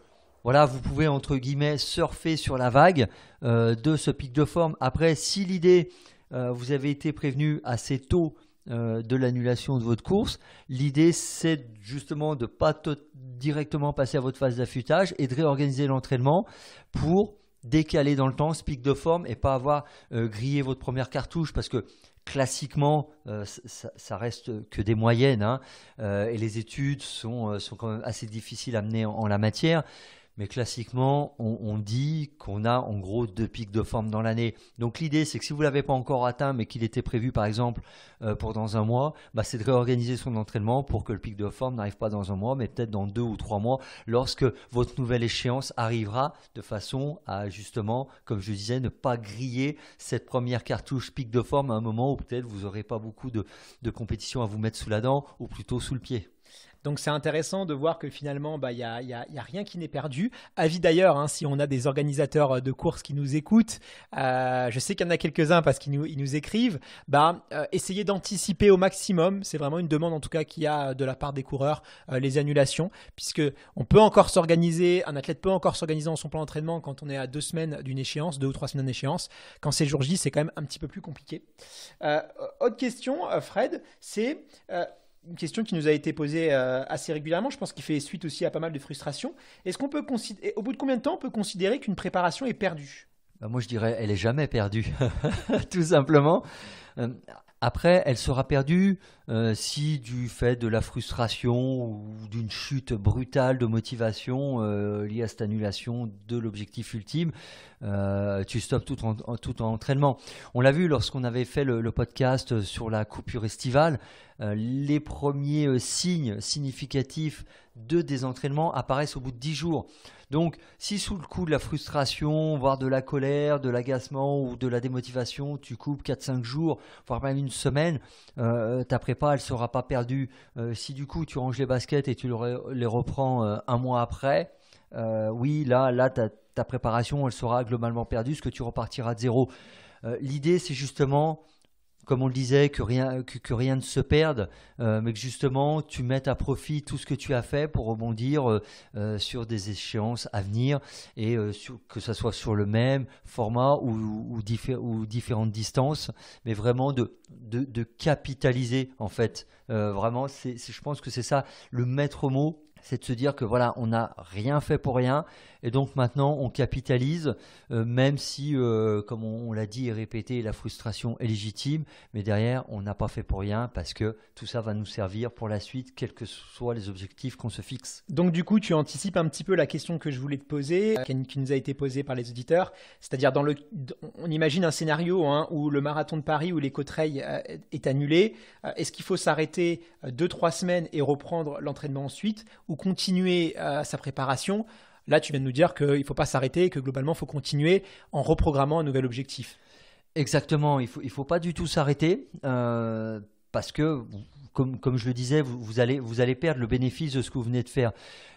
voilà, vous pouvez entre guillemets surfer sur la vague de ce pic de forme. Après, si l'idée vous avez été prévenu assez tôt de l'annulation de votre course. L'idée, c'est justement de ne pas directement passer à votre phase d'affûtage et de réorganiser l'entraînement pour décaler dans le temps ce pic de forme et pas avoir euh, grillé votre première cartouche parce que classiquement, euh, ça, reste que des moyennes hein. euh, et les études sont, quand même assez difficiles à mener en la matière mais classiquement, on, dit qu'on a en gros deux pics de forme dans l'année. Donc l'idée, c'est que si vous ne l'avez pas encore atteint, mais qu'il était prévu par exemple euh, pour dans un mois, bah, c'est de réorganiser son entraînement pour que le pic de forme n'arrive pas dans un mois, mais peut-être dans deux ou trois mois, lorsque votre nouvelle échéance arrivera, de façon à justement, comme je disais, ne pas griller cette première cartouche pic de forme à un moment où peut-être vous n'aurez pas beaucoup de, de compétition à vous mettre sous la dent, ou plutôt sous le pied. Donc c'est intéressant de voir que finalement, bah, il n'y a, y a, rien qui n'est perdu. Avis d'ailleurs, hein, si on a des organisateurs euh, de courses qui nous écoutent, euh, je sais qu'il y en a quelques-uns parce qu'ils nous, écrivent, bah, euh, essayez d'anticiper au maximum. C'est vraiment une demande en tout cas qu'il y a de la part des coureurs, les annulations, puisque on peut encore s'organiser, un athlète peut encore s'organiser dans son plan d'entraînement quand on est à deux semaines d'une échéance, deux ou trois semaines d'échéance. Quand c'est jour J, c'est quand même un petit peu plus compliqué. autre question, Fred, c'est une question qui nous a été posée euh, assez régulièrement, je pense qu'il fait suite aussi à pas mal de frustrations. Est-ce qu'on peut au bout de combien de temps on peut considérer qu'une préparation est perdue bah, Moi, je dirais, elle est jamais perdue, tout simplement. Euh, après, elle sera perdue euh, si du fait de la frustration ou d'une chute brutale de motivation euh, liée à cette annulation de l'objectif ultime, euh, tu stops tout, en, entraînement. On l'a vu lorsqu'on avait fait le, podcast sur la coupure estivale, les premiers signes significatifs de désentraînement apparaissent au bout de 10 jours. Donc, si sous le coup de la frustration, voire de la colère, de l'agacement ou de la démotivation, tu coupes 4-5 jours, voire même une semaine, euh, ta prépa, elle sera pas perdue. Euh, si du coup, tu ranges les baskets et tu les reprends euh, un mois après, oui, là, là ta, ta, préparation, elle sera globalement perdue, ce que tu repartiras de zéro. L'idée, c'est justement comme on le disait, que rien, ne se perde, euh, mais que justement tu mettes à profit tout ce que tu as fait pour rebondir euh, euh, sur des échéances à venir, et que ce soit sur le même format ou, différentes distances, mais vraiment de, de capitaliser en fait. vraiment, je pense que c'est ça le maître mot c'est de se dire que voilà, on n'a rien fait pour rien, et donc maintenant on capitalise, euh, même si, euh, comme on, l'a dit et répété, la frustration est légitime, mais derrière on n'a pas fait pour rien parce que tout ça va nous servir pour la suite, quels que soient les objectifs qu'on se fixe. Donc du coup, tu anticipes un petit peu la question que je voulais te poser, euh, qui nous a été posée par les auditeurs, c'est-à-dire dans le, on imagine un scénario hein, où le marathon de Paris ou les est annulé. Est-ce qu'il faut s'arrêter deux trois semaines et reprendre l'entraînement ensuite ou continuer euh, sa préparation. Là, tu viens de nous dire qu'il ne faut pas s'arrêter et que globalement, il faut continuer en reprogrammant un nouvel objectif. Exactement, il ne faut, il faut pas du tout s'arrêter euh, parce que, comme, comme, je le disais, vous, allez, vous allez perdre le bénéfice de ce que vous venez de faire.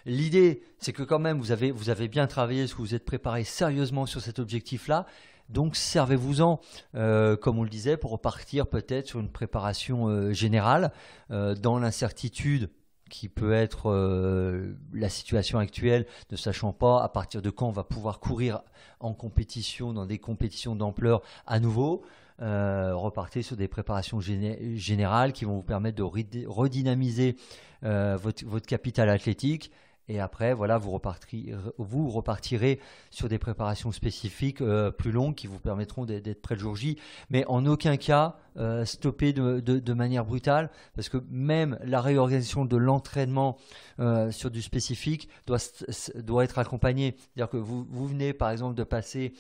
L'idée, c'est que quand même, vous avez, vous avez bien travaillé, ce que vous êtes préparé sérieusement sur cet objectif-là. Donc servez-vous-en, euh, comme on le disait, pour repartir peut-être sur une préparation générale, dans l'incertitude qui peut être euh, la situation actuelle, ne sachant pas à partir de quand on va pouvoir courir en compétition, dans des compétitions d'ampleur à nouveau. Euh, repartez sur des préparations générales qui vont vous permettre de redynamiser euh, votre, capital athlétique et après, voilà, vous repartirez, vous repartirez sur des préparations spécifiques euh, plus longues qui vous permettront d'être près le jour J. Mais en aucun cas euh, stopper de, manière brutale, parce que même la réorganisation de l'entraînement euh, sur du spécifique doit, être accompagnée. C'est-à-dire que vous, venez, par exemple, de passer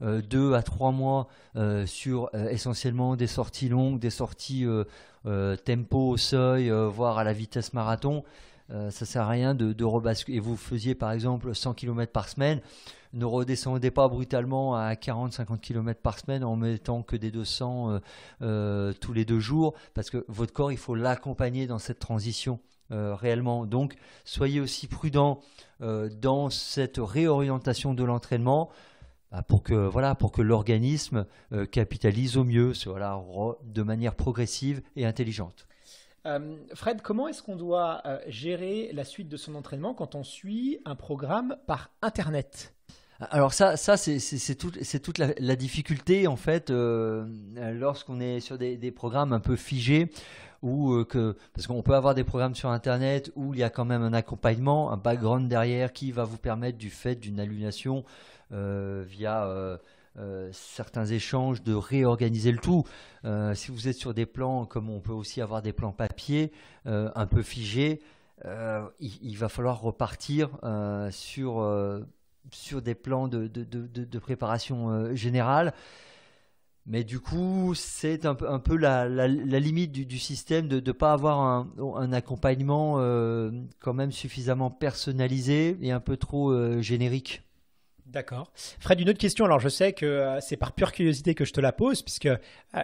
deux à trois mois sur essentiellement des sorties longues, des sorties tempo au seuil, voire à la vitesse marathon. Ça euh, ça sert à rien de, rebasculer. Et vous faisiez par exemple 100 km par semaine, ne redescendez pas brutalement à 40-50 km par semaine en mettant que des 200 euh, euh, tous les deux jours, parce que votre corps, il faut l'accompagner dans cette transition. réellement. Donc, soyez aussi prudent dans cette réorientation de l'entraînement bah, pour que l'organisme capitalise au mieux, de manière progressive et intelligente. Euh, Fred, comment est-ce qu'on doit euh, gérer la suite de son entraînement quand on suit un programme par Internet alors ça, ça c'est toute la, difficulté en fait euh, lorsqu'on est sur des, programmes un peu figés ou que parce qu'on peut avoir des programmes sur internet où il y a quand même un accompagnement, un background derrière qui va vous permettre du fait d'une allumation via euh, certains échanges, de réorganiser le tout. Euh, si vous êtes sur des plans, comme on peut aussi avoir des plans papier, euh, un peu figés, il, va falloir repartir sur, sur des plans de, préparation générale. Mais du coup, c'est un, un, peu la, limite du, système de ne pas avoir un, accompagnement quand même suffisamment personnalisé et un peu trop générique. D'accord. Fred, une autre question. Alors, je sais que euh, c'est par pure curiosité que je te la pose, puisque euh,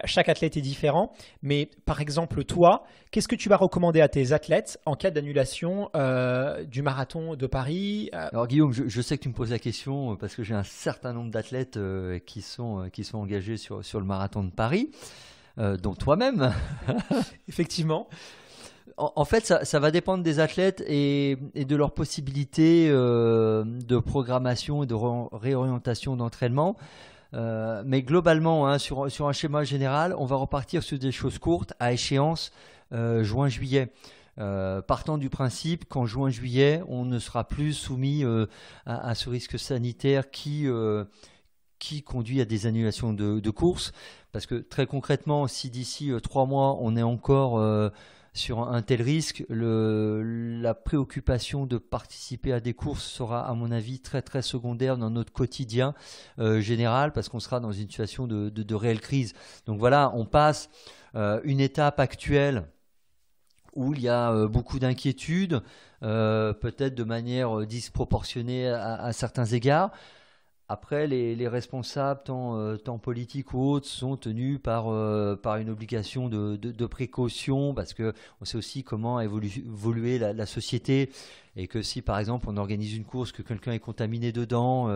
chaque athlète est différent. Mais par exemple, toi, qu'est-ce que tu vas recommander à tes athlètes en cas d'annulation euh, du marathon de Paris Alors, Guillaume, je, sais que tu me poses la question parce que j'ai un certain nombre d'athlètes qui, sont, engagés sur, le marathon de Paris, dont toi-même. Effectivement en, fait, ça, va dépendre des athlètes et, de leurs possibilités euh, de programmation et de réorientation d'entraînement. Euh, mais globalement, hein, sur, un schéma général, on va repartir sur des choses courtes à échéance euh, juin-juillet. partant du principe qu'en juin-juillet, on ne sera plus soumis à, ce risque sanitaire qui, qui conduit à des annulations de, de courses. Parce que très concrètement, si d'ici trois mois, on est encore sur un tel risque, la préoccupation de participer à des courses sera, à mon avis, très très secondaire dans notre quotidien euh, général parce qu'on sera dans une situation de, réelle crise. Donc voilà, on passe euh, une étape actuelle où il y a euh, beaucoup d'inquiétudes, peut-être de manière disproportionnée à certains égards. Après, les, responsables, euh, tant, politiques ou autres, sont tenus par, euh, une obligation de, précaution, parce qu'on sait aussi comment évoluer la, société, et que si, par exemple, on organise une course, que quelqu'un est contaminé dedans,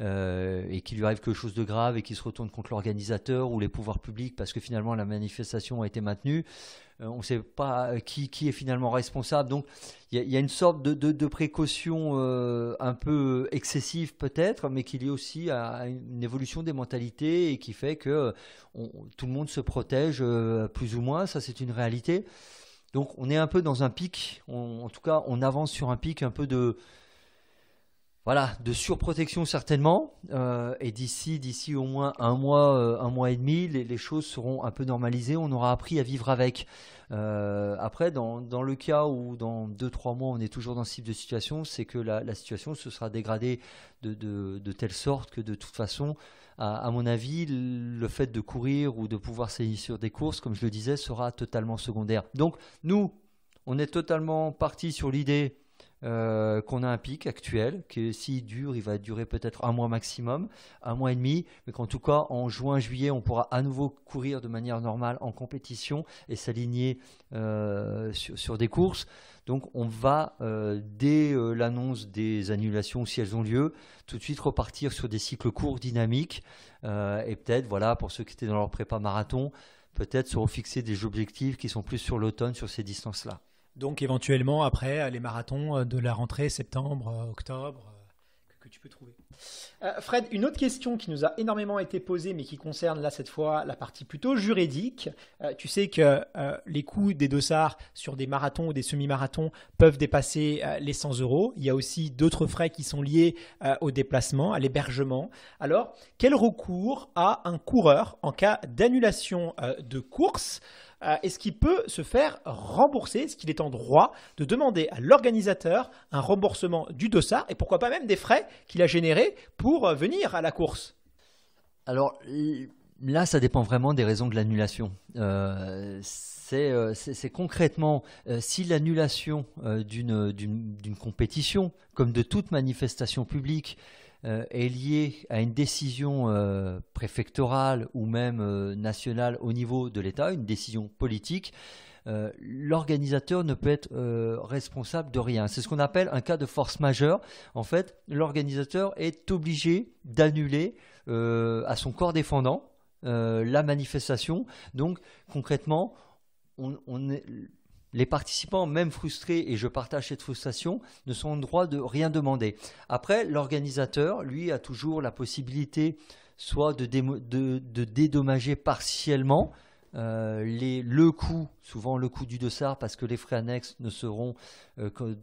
euh, et qu'il lui arrive quelque chose de grave, et qu'il se retourne contre l'organisateur ou les pouvoirs publics, parce que finalement la manifestation a été maintenue, euh, on ne sait pas euh, qui, est finalement responsable. Donc il y, a une sorte de, précaution euh, un peu excessive peut-être, mais qui lie aussi à, une évolution des mentalités et qui fait que tout le monde se protège plus ou moins. Ça c'est une réalité. Donc on est un peu dans un pic. en tout cas, on avance sur un pic un peu de voilà, de surprotection certainement. Euh, et d'ici, d'ici au moins un mois, euh, un mois et demi, les, choses seront un peu normalisées. On aura appris à vivre avec. Euh, après, dans, le cas où dans deux, trois mois, on est toujours dans ce type de situation, c'est que la, situation se sera dégradée de, telle sorte que de toute façon, à, mon avis, le fait de courir ou de pouvoir s'initier sur des courses, comme je le disais, sera totalement secondaire. Donc, nous, on est totalement parti sur l'idée euh, qu'on a un pic actuel, que s'il dure, il va durer peut-être un mois maximum, un mois et demi, mais qu'en tout cas, en juin, juillet, on pourra à nouveau courir de manière normale en compétition et s'aligner euh, sur, des courses. Donc on va, euh, dès l'annonce des annulations, si elles ont lieu, tout de suite repartir sur des cycles courts, dynamiques, et peut-être, voilà, pour ceux qui étaient dans leur prépa marathon, peut-être se refixer des objectifs qui sont plus sur l'automne, sur ces distances-là. Donc éventuellement après euh, les marathons euh, de la rentrée septembre, euh, octobre, que, tu peux trouver. Fred, une autre question qui nous a énormément été posée, mais qui concerne là cette fois la partie plutôt juridique. tu sais que les coûts des dossards sur des marathons ou des semi-marathons peuvent dépasser les 100 euros. Il y a aussi d'autres frais qui sont liés au déplacement, à l'hébergement. Alors, quel recours a un coureur en cas d'annulation de course euh, est-ce qu'il peut se faire rembourser Est-ce qu'il est en droit de demander à l'organisateur un remboursement du dossard et pourquoi pas même des frais qu'il a générés pour euh, venir à la course Alors là, ça dépend vraiment des raisons de l'annulation. Euh, c'est concrètement si l'annulation d'une compétition, comme de toute manifestation publique, euh, est lié à une décision euh, préfectorale ou même euh, nationale au niveau de l'État, une décision politique, l'organisateur ne peut être responsable de rien. C'est ce qu'on appelle un cas de force majeure. En fait, l'organisateur est obligé d'annuler à son corps défendant la manifestation. Donc concrètement, on est, les participants, même frustrés, et je partage cette frustration, ne sont en droit de rien demander. Après, l'organisateur, lui, a toujours la possibilité soit de, dédommager partiellement euh, le coût, souvent le coût du dossard, parce que les frais annexes ne seront euh, que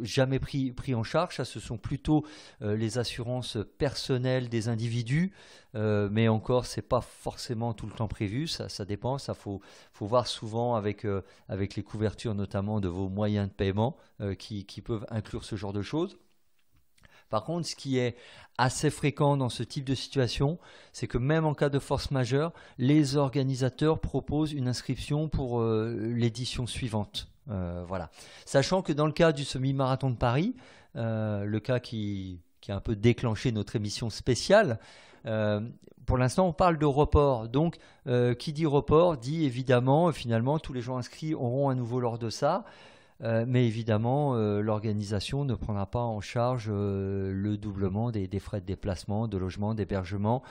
jamais pris, pris en charge. Ça, ce sont plutôt euh, les assurances personnelles des individus, euh, mais encore, ce n'est pas forcément tout le temps prévu. Ça, dépend. Ça faut, voir souvent euh, avec, les couvertures, notamment de vos moyens de paiement, qui peuvent inclure ce genre de choses. Par contre, ce qui est assez fréquent dans ce type de situation, c'est que même en cas de force majeure, les organisateurs proposent une inscription pour l'édition suivante. Euh, voilà. Sachant que dans le cas du semi-marathon de Paris, euh, le cas qui, a un peu déclenché notre émission spéciale, euh, pour l'instant, on parle de report. Donc, qui dit report dit évidemment, finalement, tous les gens inscrits auront à nouveau lors de ça. mais évidemment, l'organisation ne prendra pas en charge le doublement des, des, frais de déplacement, de logement, d'hébergement,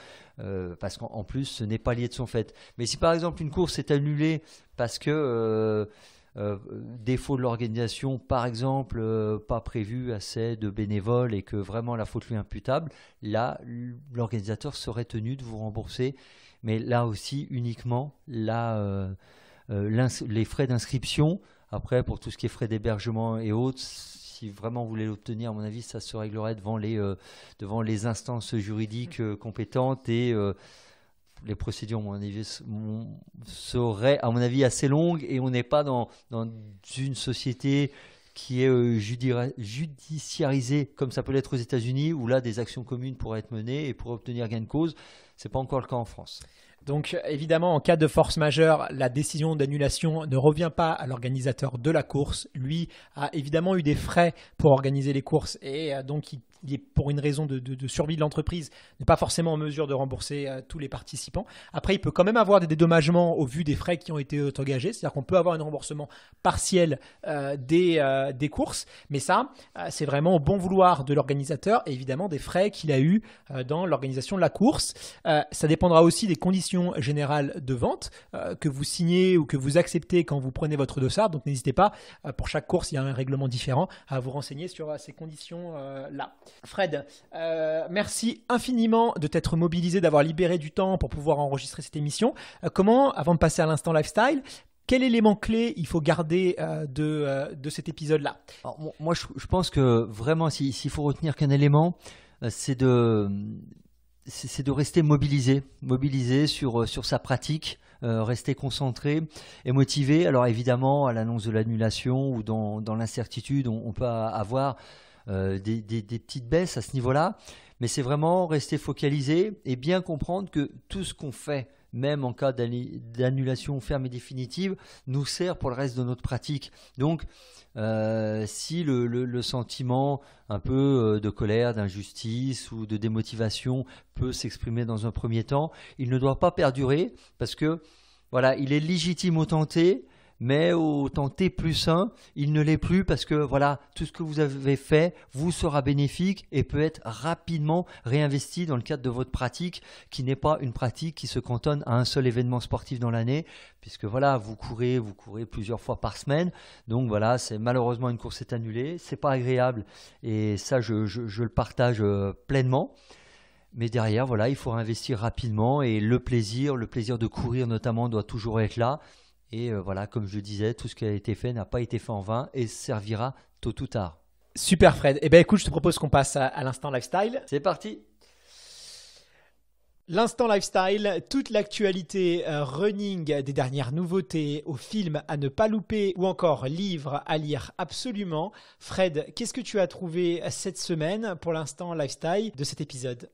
parce qu'en plus, ce n'est pas lié de son fait. Mais si par exemple une course est annulée parce que euh, défaut de l'organisation, par exemple, euh, pas prévu assez de bénévoles et que vraiment la faute lui est imputable, là, l'organisateur serait tenu de vous rembourser, mais là aussi uniquement là, euh, les frais d'inscription. Après, pour tout ce qui est frais d'hébergement et autres, si vraiment vous voulez l'obtenir, à mon avis, ça se réglerait devant les, devant les instances juridiques compétentes et les procédures, à mon avis, seraient, à mon avis, assez longues et on n'est pas dans, une société qui est euh, judiciarisée, comme ça peut l'être aux États-Unis, où là, des actions communes pourraient être menées et pour obtenir gain de cause. Ce n'est pas encore le cas en France. Donc évidemment, en cas de force majeure, la décision d'annulation ne revient pas à l'organisateur de la course. Lui a évidemment eu des frais pour organiser les courses et euh, donc il il est pour une raison de, survie de l'entreprise, n'est pas forcément en mesure de rembourser euh, tous les participants. Après, il peut quand même avoir des dédommagements au vu des frais qui ont été euh, engagés, c'est-à-dire qu'on peut avoir un remboursement partiel euh, des, courses, mais ça, c'est vraiment au bon vouloir de l'organisateur et évidemment des frais qu'il a eu dans l'organisation de la course. ça dépendra aussi des conditions générales de vente que vous signez ou que vous acceptez quand vous prenez votre dossard, donc n'hésitez pas, pour chaque course, il y a un règlement différent, à vous renseigner sur ces conditions-là. Fred, euh, merci infiniment de t'être mobilisé, d'avoir libéré du temps pour pouvoir enregistrer cette émission. Euh, comment, avant de passer à l'instant lifestyle, quel élément clé il faut garder euh, de, cet épisode-là Moi, je, pense que vraiment, s'il faut retenir qu'un élément, c'est de, rester mobilisé, mobilisé sur, sa pratique. rester concentré et motivé. Alors évidemment, à l'annonce de l'annulation ou dans, l'incertitude, on, peut avoir euh, des, petites baisses à ce niveau-là, mais c'est vraiment rester focalisé et bien comprendre que tout ce qu'on fait, même en cas d'annulation ferme et définitive, nous sert pour le reste de notre pratique. Donc, euh, si le, le, sentiment un peu euh, de colère, d'injustice ou de démotivation peut s'exprimer dans un premier temps, il ne doit pas perdurer parce que voilà, il est légitime au tenter, mais au temps T plus 1, il ne l'est plus parce que voilà, tout ce que vous avez fait vous sera bénéfique et peut être rapidement réinvesti dans le cadre de votre pratique qui n'est pas une pratique qui se cantonne à un seul événement sportif dans l'année, puisque voilà, vous courez, vous courez plusieurs fois par semaine. Donc voilà, c'est malheureusement une course est annulée, c'est pas agréable et ça je, je, je le partage euh, pleinement. Mais derrière, voilà, il faut investir rapidement et le plaisir, le plaisir de courir notamment doit toujours être là. Et euh, voilà, comme je disais, tout ce qui a été fait n'a pas été fait en vain et servira tôt ou tard. Super Fred. Eh bien écoute, je te propose qu'on passe à, l'instant lifestyle. C'est parti. L'instant lifestyle, toute l'actualité euh, running des dernières nouveautés au film à ne pas louper ou encore livre à lire absolument. Fred, qu'est-ce que tu as trouvé cette semaine pour l'instant lifestyle de cet épisode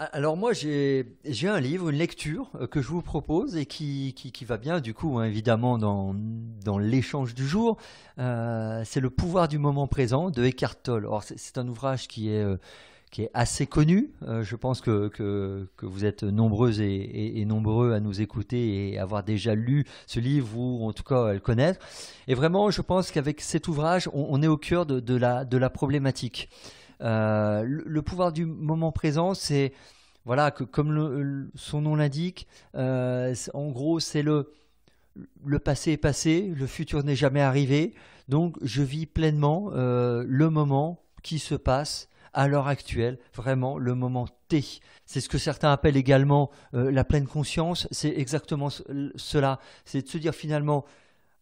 ah, alors moi j'ai un livre, une lecture euh, que je vous propose et qui, va bien du coup hein, évidemment dans, l'échange du jour. Euh, c'est Le pouvoir du moment présent de Eckhart Tolle. c'est un ouvrage qui est, euh, assez connu. je pense que, vous êtes nombreux et, nombreux à nous écouter et avoir déjà lu ce livre ou en tout cas à le connaître. Et vraiment je pense qu'avec cet ouvrage on, est au cœur de la problématique. Euh, le, pouvoir du moment présent, c'est, voilà, que, comme son nom l'indique, euh, en gros, c'est le, le passé est passé, le futur n'est jamais arrivé, donc je vis pleinement euh, le moment qui se passe à l'heure actuelle, vraiment le moment T. C'est ce que certains appellent également la pleine conscience, c'est exactement cela, c'est de se dire finalement,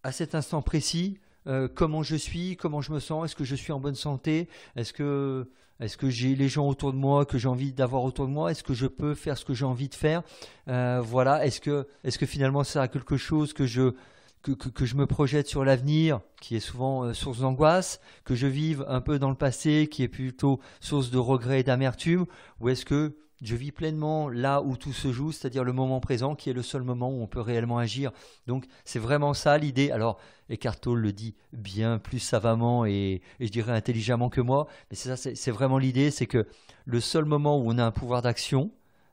à cet instant précis, euh, comment je suis, comment je me sens, est-ce que je suis en bonne santé, est-ce que, j'ai les gens autour de moi que j'ai envie d'avoir autour de moi, est-ce que je peux faire ce que j'ai envie de faire, euh, voilà, est-ce que, est -ce que finalement ça a quelque chose que je que, je me projette sur l'avenir, qui est souvent euh, source d'angoisse, que je vive un peu dans le passé, qui est plutôt source de regret et d'amertume, ou est-ce que je vis pleinement là où tout se joue, c'est-à-dire le moment présent, qui est le seul moment où on peut réellement agir. Donc c'est vraiment ça l'idée. Alors Eckhart Tolle le dit bien plus savamment et, je dirais intelligemment que moi, mais c'est ça, c'est vraiment l'idée, c'est que le seul moment où on a un pouvoir d'action,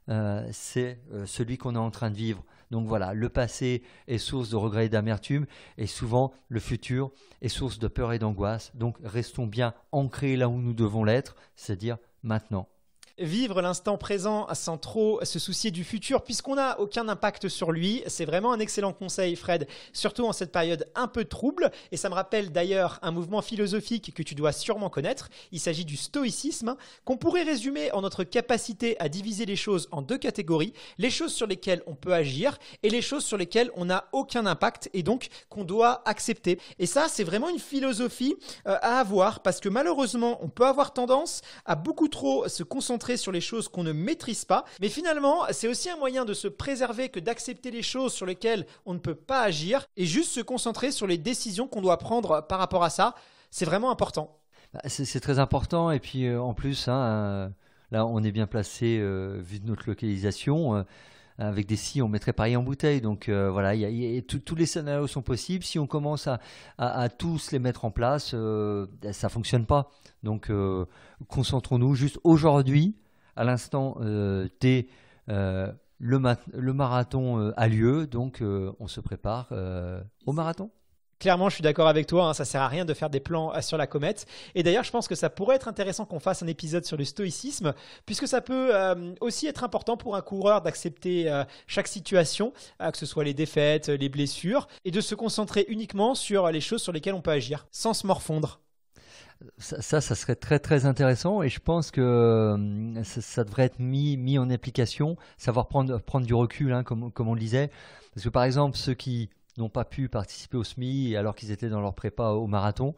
euh, c'est euh, celui qu'on est en train de vivre. Donc voilà, le passé est source de regrets et d'amertume, et souvent le futur est source de peur et d'angoisse. Donc restons bien ancrés là où nous devons l'être, c'est-à-dire maintenant vivre l'instant présent sans trop se soucier du futur puisqu'on n'a aucun impact sur lui. C'est vraiment un excellent conseil, Fred, surtout en cette période un peu trouble. Et ça me rappelle d'ailleurs un mouvement philosophique que tu dois sûrement connaître. Il s'agit du stoïcisme, qu'on pourrait résumer en notre capacité à diviser les choses en deux catégories, les choses sur lesquelles on peut agir et les choses sur lesquelles on n'a aucun impact et donc qu'on doit accepter. Et ça, c'est vraiment une philosophie euh, à avoir parce que malheureusement, on peut avoir tendance à beaucoup trop se concentrer sur les choses qu'on ne maîtrise pas. Mais finalement, c'est aussi un moyen de se préserver que d'accepter les choses sur lesquelles on ne peut pas agir et juste se concentrer sur les décisions qu'on doit prendre par rapport à ça. C'est vraiment important. Bah, c'est très important et puis euh, en plus, hein, euh, là on est bien placé euh, vu de notre localisation avec des si, on mettrait pareil en bouteille. Donc euh, voilà, tous les scénarios sont possibles. Si on commence à, tous les mettre en place, euh, ça fonctionne pas. Donc euh, concentrons-nous juste aujourd'hui, à l'instant T. Le, le, marathon a lieu, donc on se prépare au marathon clairement, je suis d'accord avec toi, ça hein, ça sert à rien de faire des plans euh, sur la comète. Et d'ailleurs, je pense que ça pourrait être intéressant qu'on fasse un épisode sur le stoïcisme, puisque ça peut euh, aussi être important pour un coureur d'accepter euh, chaque situation, que ce soit les défaites, les blessures, et de se concentrer uniquement sur les choses sur lesquelles on peut agir, sans se morfondre. Ça, ça, serait très très intéressant et je pense que ça, devrait être mis, mis en application, savoir prendre, prendre du recul, hein, comme, comme on le disait. Parce que par exemple, ceux qui n'ont pas pu participer au semi alors qu'ils étaient dans leur prépa au marathon.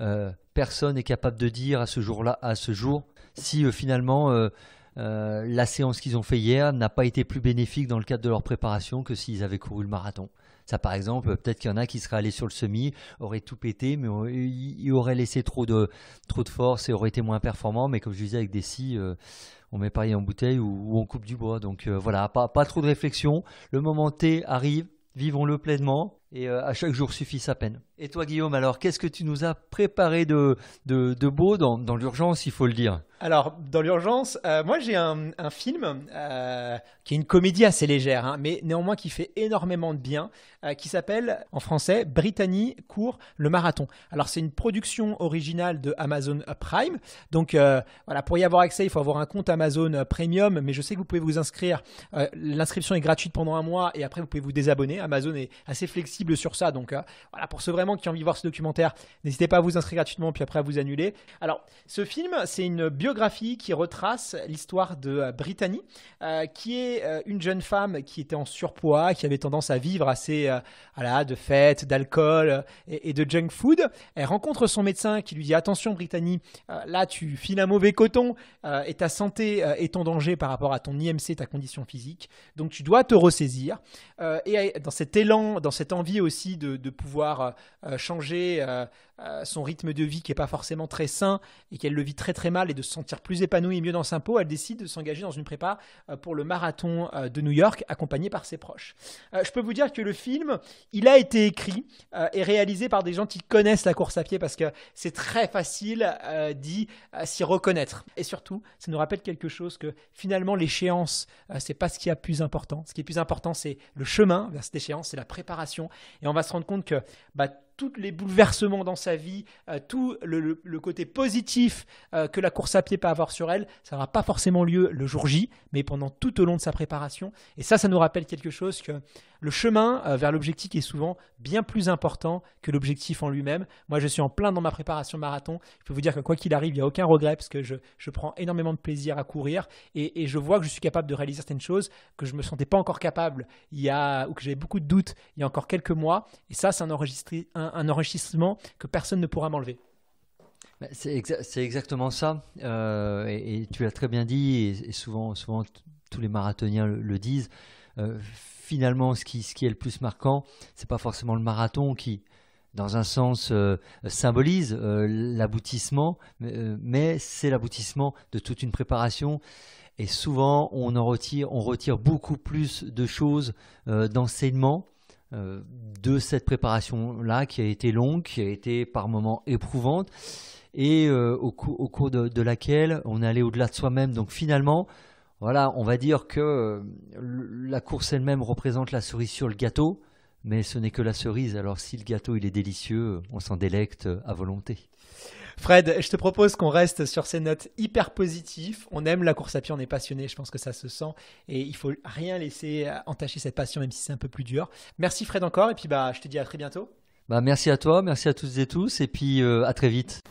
Euh, personne n'est capable de dire à ce jour-là, à ce jour, si euh, finalement euh, la séance qu'ils ont fait hier n'a pas été plus bénéfique dans le cadre de leur préparation que s'ils avaient couru le marathon. Ça, par exemple, peut-être qu'il y en a qui seraient allés sur le semi, auraient tout pété, mais ils auraient laissé trop de, trop de force et auraient été moins performants. Mais comme je disais, avec des on met pareil en bouteille ou, on coupe du bois. Donc voilà, pas, pas trop de réflexion. Le moment T arrive, vivons-le pleinement et euh, à chaque jour suffit sa peine. Et toi, Guillaume, alors, qu'est-ce que tu nous as préparé de, de, beau dans, dans l'urgence, il faut le dire Alors, dans l'urgence, euh, moi, j'ai un, film euh, qui est une comédie assez légère, hein, mais néanmoins qui fait énormément de bien, euh, qui s'appelle, en français, Brittany court le marathon. Alors, c'est une production originale de Amazon Prime. Donc, voilà, pour y avoir accès, il faut avoir un compte Amazon Premium, mais je sais que vous pouvez vous inscrire. L'inscription est gratuite pendant un mois et après, vous pouvez vous désabonner. Amazon est assez flexible sur ça. Donc, voilà, pour ce vraiment qui ont envie de voir ce documentaire, n'hésitez pas à vous inscrire gratuitement puis après à vous annuler. Alors, ce film, c'est une biographie qui retrace l'histoire de euh, Brittany, euh, qui est euh, une jeune femme qui était en surpoids, qui avait tendance à vivre assez de fêtes, d'alcool et, de junk food. Elle rencontre son médecin qui lui dit attention Brittany, là tu files un mauvais coton et ta santé est en danger par rapport à ton IMC, ta condition physique. Donc tu dois te ressaisir. et dans cet élan, dans cette envie aussi de pouvoir euh, changer euh, euh, son rythme de vie qui n'est pas forcément très sain et qu'elle le vit très très mal et de se sentir plus épanouie et mieux dans sa peau, elle décide de s'engager dans une prépa euh, pour le marathon euh, de New York accompagnée par ses proches. je peux vous dire que le film, il a été écrit et réalisé par des gens qui connaissent la course à pied parce que c'est très facile d'y s'y reconnaître. Et surtout, ça nous rappelle quelque chose que finalement l'échéance, n'est pas ce qui est plus important. Ce qui est plus important, c'est le chemin vers cette échéance, c'est la préparation. Et on va se rendre compte que bah, tous les bouleversements dans sa vie, euh, tout le, côté positif euh, que la course à pied peut avoir sur elle, ça n'aura pas forcément lieu le jour J, mais pendant tout au long de sa préparation. Et ça, ça nous rappelle quelque chose que le chemin euh, vers l'objectif est souvent bien plus important que l'objectif en lui-même. Moi, je suis en plein dans ma préparation marathon. Je peux vous dire que quoi qu'il arrive, il n'y a aucun regret parce que je, je, prends énormément de plaisir à courir et, je vois que je suis capable de réaliser certaines choses que je ne me sentais pas encore capable il y a, ou que j'avais beaucoup de doutes il y a encore quelques mois. Et ça, c'est un, un enregistrement que personne ne pourra m'enlever. Bah, c'est exactement ça, euh, et, tu l'as très bien dit, et, souvent, souvent tous les marathoniens le, disent. Euh, finalement, ce qui, ce qui est le plus marquant, ce n'est pas forcément le marathon qui, dans un sens, euh, symbolise l'aboutissement, mais c'est l'aboutissement de toute une préparation. Et souvent, on en retire, on retire beaucoup plus de choses d'enseignement euh, de cette préparation-là qui a été longue, qui a été par moments éprouvante et euh, au, cours de, laquelle on est allé au-delà de soi-même. Donc finalement, voilà, on va dire que euh, la course elle-même représente la cerise sur le gâteau, mais ce n'est que la cerise. Alors si le gâteau il est délicieux, on s'en délecte à volonté. Fred, je te propose qu'on reste sur ces notes hyper positives. On aime la course à pied, on est passionné, je pense que ça se sent. Et il faut rien laisser entacher cette passion, même si c'est un peu plus dur. Merci Fred encore, et puis bah, je te dis à très bientôt. Bah, merci à toi, merci à toutes et tous, et puis euh, à très vite.